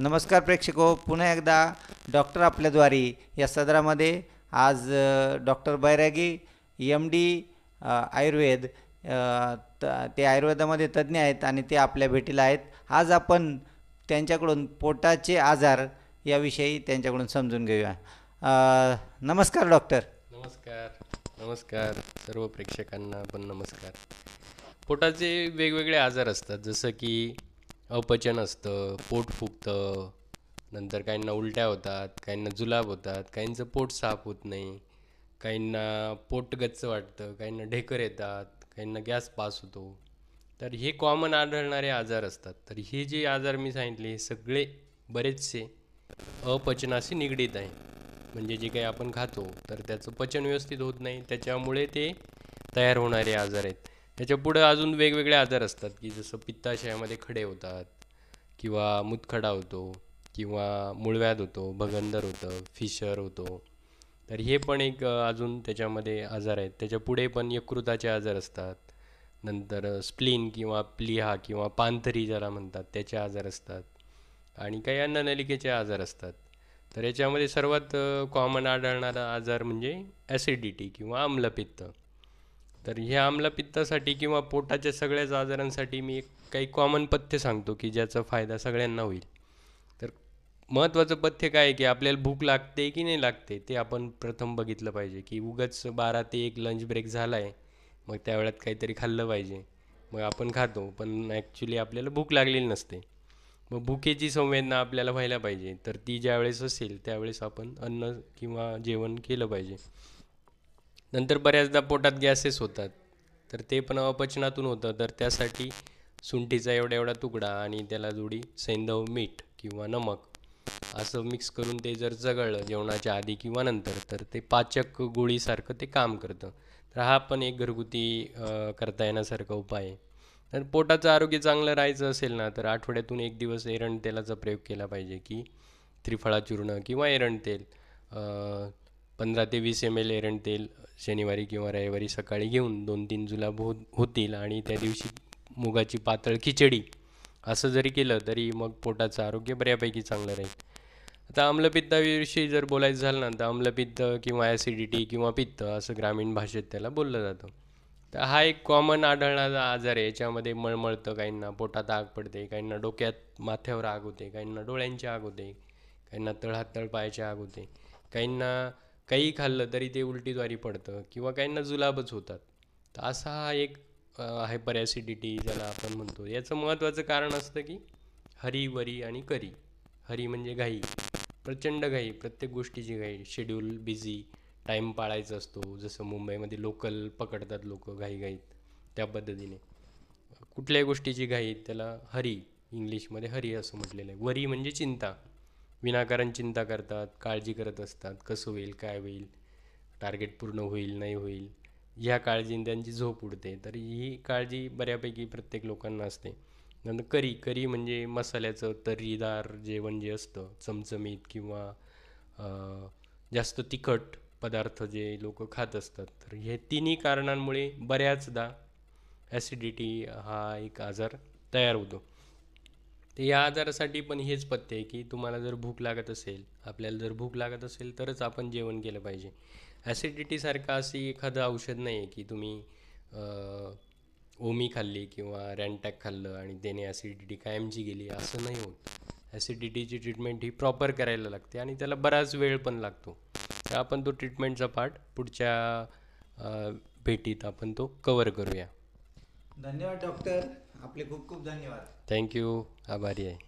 नमस्कार प्रेक्षको पुन्हा एकदा डॉक्टर आपल्याद्वारे या सदरामध्ये आज doctor Bairagi M D Ayurveda ते आयुर्वेदामध्ये तज्ज्ञ आहेत आणि ते आपल्या भेटीला आहेत आज आपण त्यांच्याकडून पोटाचे आजार याविषयी त्यांच्याकडून समजून घेऊया नमस्कार डॉक्टर नमस्कार नमस्कार सर्व प्रेक्षकांना पण नमस्कार पोटाचे वेगवेगळे आजार असतात जसं की अपचन असतं पोट फुगतं नंतर काहींना उलट्या होतात काहींना जुलाब होतात काहींचं पोट साफ होत नाही काहींना पोट गच्च वाटतं काहींना ढेकर येतात काहींना गॅस पास होतो तर हे कॉमन आढळणारे आजार असतात तर हे जे आजार मी सांगितले हे सगळे बरेचसे अपचनाशी निगडीत आहे म्हणजे जे काही आपण खातो तर त्याचं पचन व्यवस्थित होत नाही त्याच्यामुळे ते तयार होणारे आजार आहेत त्याच्या पुढं अजून वेगवेगळे आजार असतात की जसं पित्ताशयामध्ये खडे होतात किंवा मुतखडा होतो किंवा मुळव्याध होतो भगंदर होतं फिशर होतो तर हे पण एक अजून त्याच्यामध्ये आजार आहेत त्याच्या पुढे पण यकृताचे आजार असतात नंतर स्प्लीन किंवा प्लिहा किंवा पांथरी ज्याला म्हणतात त्याचे आजार असतात आणि काही अन्ननलिकेचे आजार असतात तर याच्यामध्ये सर्वात कॉमन आढळणारा आजार म्हणजे ॲसिडिटी किंवा आम्लपित्त तर ह्या पित्तासाठी किंवा पोटाच्या सगळ्याच आजारांसाठी मी एक काही कॉमन पथ्य सांगतो की ज्याचा फायदा सगळ्यांना होईल तर महत्त्वाचं पथ्य काय आहे की आपल्याला भूक लागते की नाही लागते ते आपण प्रथम बघितलं पाहिजे की उगाच बारा ते एक लंच ब्रेक झाला आहे मग त्या वेळात काहीतरी खाल्लं पाहिजे मग आपण खातो पण ॲक्च्युली आपल्याला भूक लागलेली नसते मग भूकेची संवेदना आपल्याला व्हायला पाहिजे तर ती ज्यावेळेस असेल त्यावेळेस आपण अन्न किंवा जेवण केलं पाहिजे नंतर बऱ्याचदा पोटात गॅसेस होतात तर ते पण अपचनातून होतं तर त्यासाठी सुंठीचा एवढा एवढा तुकडा आणि त्याला जोडी सैंधव मीठ किंवा नमक असं मिक्स करून ते जर जगळलं जेवणाच्या आधी किंवा नंतर तर ते पाचक गोळीसारखं ते काम करतं तर हा पण एक घरगुती करता येण्यासारखा उपाय आहे तर पोटाचं आरोग्य चांगलं राहायचं असेल ना तर आठवड्यातून एक दिवस एरंड तेलाचा प्रयोग केला पाहिजे की त्रिफळा चूर्ण किंवा एरंड तेल पंधरा ते वीस एम एल एरंड तेल शनिवारी किंवा रविवारी सकाळी घेऊन दोन तीन जुला हो होतील आणि त्या दिवशी मुगाची पातळ खिचडी असं जरी केलं तरी मग पोटाचं आरोग्य बऱ्यापैकी चांगलं राहील आता आम्लपित्ताविषयी जर बोलायचं झालं ना तर आम्लपित्त किंवा ॲसिडिटी किंवा पित्त असं ग्रामीण भाषेत त्याला बोललं जातं तर हा एक कॉमन आढळणारा आजार आहे याच्यामध्ये मळमळतं काहींना पोटात आग पडते काहींना डोक्यात माथ्यावर आग होते काहींना डोळ्यांची आग होते काहींना तळहात तळपायाची आग होते काहींना काही खाल्लं तरी ते उलटीद्वारी पडतं किंवा काहींना जुलाबच होतात तर असा हा एक ॲसिडिटी ज्याला आपण म्हणतो याचं महत्त्वाचं कारण असतं की हरी वरी आणि करी हरी म्हणजे घाई प्रचंड घाई प्रत्येक गोष्टीची घाई शेड्यूल बिझी टाईम पाळायचा असतो जसं मुंबईमध्ये लोकल पकडतात लोक घाईत त्या पद्धतीने कुठल्याही गोष्टीची घाई त्याला हरी इंग्लिशमध्ये हरी असं म्हटलेलं आहे वरी म्हणजे चिंता विनाकारण चिंता करतात काळजी करत असतात कसं होईल काय होईल टार्गेट पूर्ण होईल नाही होईल ह्या काळजीने त्यांची झोप उडते तर ही काळजी बऱ्यापैकी प्रत्येक लोकांना असते नंतर करी करी म्हणजे मसाल्याचं तर्रीदार जेवण जे असतं चमचमीत किंवा जास्त तिखट पदार्थ जे लोक खात असतात तर हे तिन्ही कारणांमुळे बऱ्याचदा ॲसिडिटी हा एक आजार तयार होतो तर या आजारासाठी पण हेच पथ्य आहे की तुम्हाला जर भूक लागत असेल आपल्याला जर भूक लागत असेल तरच आपण जेवण केलं पाहिजे ॲसिडिटीसारखं अशी एखादं औषध नाही आहे की तुम्ही ओमी खाल्ली किंवा रॅनटॅक खाल्लं आणि त्याने ॲसिडिटी कायमची गेली असं नाही होत ॲसिडिटीची ट्रीटमेंट ही प्रॉपर करायला लागते आणि त्याला बराच वेळ पण लागतो तर आपण तो ट्रीटमेंटचा पार्ट पुढच्या भेटीत आपण तो कवर करूया धन्यवाद डॉक्टर आपले खूप खूप धन्यवाद थँक्यू आभारी आहे